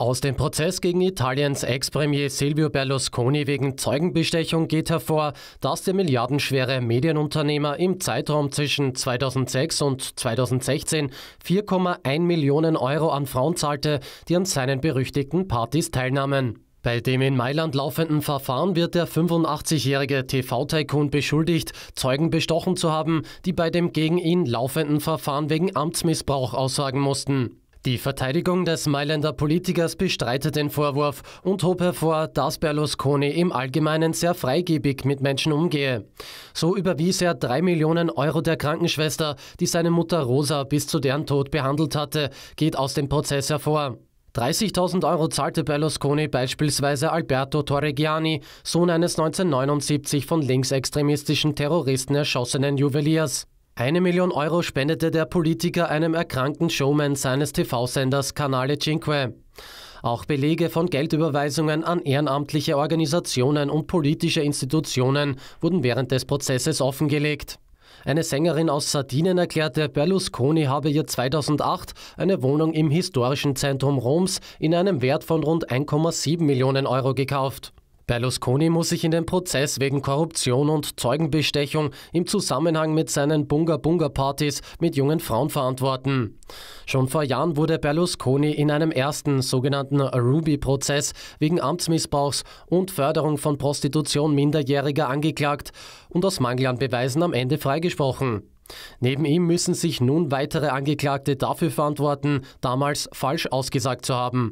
Aus dem Prozess gegen Italiens Ex-Premier Silvio Berlusconi wegen Zeugenbestechung geht hervor, dass der milliardenschwere Medienunternehmer im Zeitraum zwischen 2006 und 2016 4,1 Millionen Euro an Frauen zahlte, die an seinen berüchtigten Partys teilnahmen. Bei dem in Mailand laufenden Verfahren wird der 85-jährige TV-Tycoon beschuldigt, Zeugen bestochen zu haben, die bei dem gegen ihn laufenden Verfahren wegen Amtsmissbrauch aussagen mussten. Die Verteidigung des Mailänder Politikers bestreitet den Vorwurf und hob hervor, dass Berlusconi im Allgemeinen sehr freigebig mit Menschen umgehe. So überwies er drei Millionen Euro der Krankenschwester, die seine Mutter Rosa bis zu deren Tod behandelt hatte, geht aus dem Prozess hervor. 30.000 Euro zahlte Berlusconi beispielsweise Alberto Torregiani, Sohn eines 1979 von linksextremistischen Terroristen erschossenen Juweliers. Eine Million Euro spendete der Politiker einem erkrankten Showman seines TV-Senders Canale Cinque. Auch Belege von Geldüberweisungen an ehrenamtliche Organisationen und politische Institutionen wurden während des Prozesses offengelegt. Eine Sängerin aus Sardinen erklärte, Berlusconi habe ihr 2008 eine Wohnung im historischen Zentrum Roms in einem Wert von rund 1,7 Millionen Euro gekauft. Berlusconi muss sich in den Prozess wegen Korruption und Zeugenbestechung im Zusammenhang mit seinen Bunga-Bunga-Partys mit jungen Frauen verantworten. Schon vor Jahren wurde Berlusconi in einem ersten sogenannten Ruby-Prozess wegen Amtsmissbrauchs und Förderung von Prostitution Minderjähriger angeklagt und aus Mangel an Beweisen am Ende freigesprochen. Neben ihm müssen sich nun weitere Angeklagte dafür verantworten, damals falsch ausgesagt zu haben.